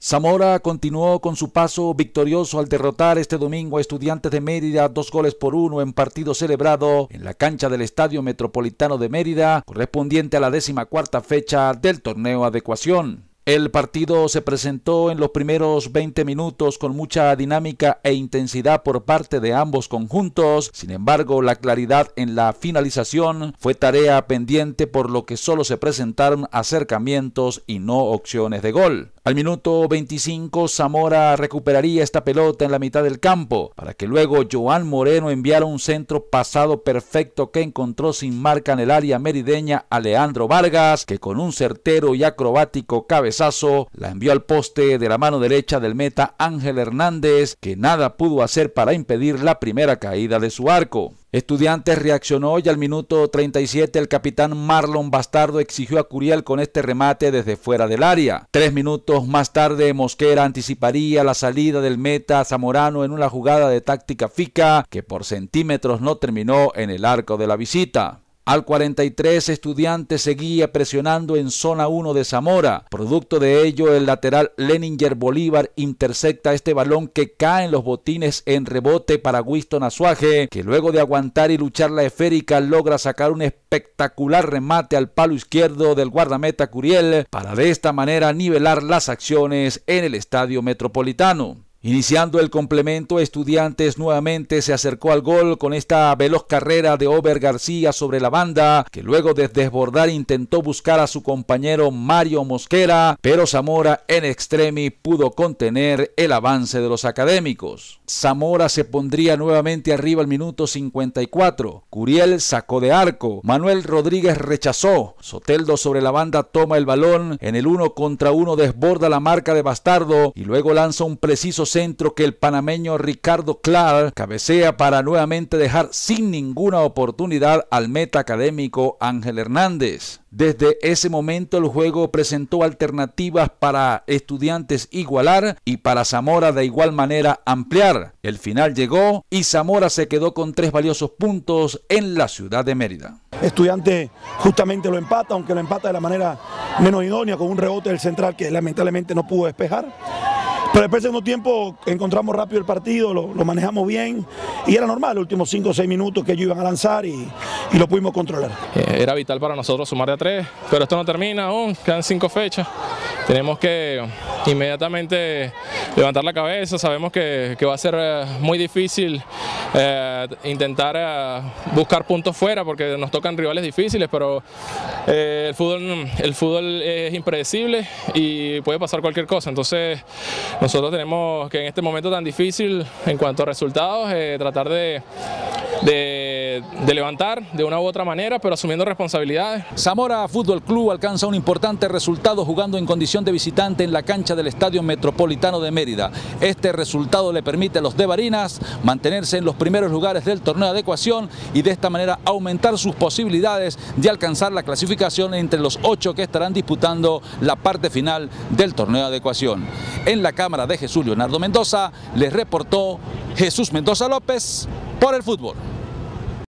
Zamora continuó con su paso victorioso al derrotar este domingo a Estudiantes de Mérida dos goles por uno en partido celebrado en la cancha del Estadio Metropolitano de Mérida, correspondiente a la décima cuarta fecha del torneo Adecuación. El partido se presentó en los primeros 20 minutos con mucha dinámica e intensidad por parte de ambos conjuntos, sin embargo la claridad en la finalización fue tarea pendiente por lo que solo se presentaron acercamientos y no opciones de gol. Al minuto 25, Zamora recuperaría esta pelota en la mitad del campo, para que luego Joan Moreno enviara un centro pasado perfecto que encontró sin marca en el área merideña a Leandro Vargas, que con un certero y acrobático cabezazo la envió al poste de la mano derecha del meta Ángel Hernández, que nada pudo hacer para impedir la primera caída de su arco. Estudiantes reaccionó y al minuto 37 el capitán Marlon Bastardo exigió a Curiel con este remate desde fuera del área. Tres minutos más tarde Mosquera anticiparía la salida del meta zamorano en una jugada de táctica fica que por centímetros no terminó en el arco de la visita. Al 43 estudiantes seguía presionando en zona 1 de Zamora. Producto de ello, el lateral Leninger Bolívar intersecta este balón que cae en los botines en rebote para Winston Azuaje, que luego de aguantar y luchar la esférica logra sacar un espectacular remate al palo izquierdo del guardameta Curiel para de esta manera nivelar las acciones en el estadio metropolitano. Iniciando el complemento, Estudiantes nuevamente se acercó al gol con esta veloz carrera de Over García sobre la banda, que luego de desbordar intentó buscar a su compañero Mario Mosquera, pero Zamora en extremi pudo contener el avance de los académicos. Zamora se pondría nuevamente arriba al minuto 54. Curiel sacó de arco. Manuel Rodríguez rechazó. Soteldo sobre la banda toma el balón. En el uno contra uno desborda la marca de Bastardo y luego lanza un preciso centro que el panameño Ricardo Clark cabecea para nuevamente dejar sin ninguna oportunidad al meta académico Ángel Hernández. Desde ese momento el juego presentó alternativas para estudiantes igualar y para Zamora de igual manera ampliar. El final llegó y Zamora se quedó con tres valiosos puntos en la ciudad de Mérida. Estudiante justamente lo empata, aunque lo empata de la manera menos idónea con un rebote del central que lamentablemente no pudo despejar. Pero después de un tiempo encontramos rápido el partido, lo, manejamos bien y era normal los últimos 5 o 6 minutos que ellos iban a lanzar y, lo pudimos controlar. Eh, era vital para nosotros sumar de a 3, pero esto no termina aún, quedan 5 fechas. Tenemos que inmediatamente levantar la cabeza, sabemos que va a ser eh, muy difícil eh, intentar eh, buscar puntos fuera porque nos tocan rivales difíciles, pero eh, el, fútbol, el fútbol es impredecible y puede pasar cualquier cosa. Entonces nosotros tenemos que en este momento tan difícil en cuanto a resultados, tratar de de, levantar de una u otra manera, pero asumiendo responsabilidades. Zamora Fútbol Club alcanza un importante resultado jugando en condición de visitante en la cancha del Estadio Metropolitano de Mérida. Este resultado le permite a los de Barinas mantenerse en los primeros lugares del torneo de adecuación y de esta manera aumentar sus posibilidades de alcanzar la clasificación entre los ocho que estarán disputando la parte final del torneo de adecuación. En la Cámara de Jesús Leonardo Mendoza les reportó Jesús Mendoza López por el fútbol.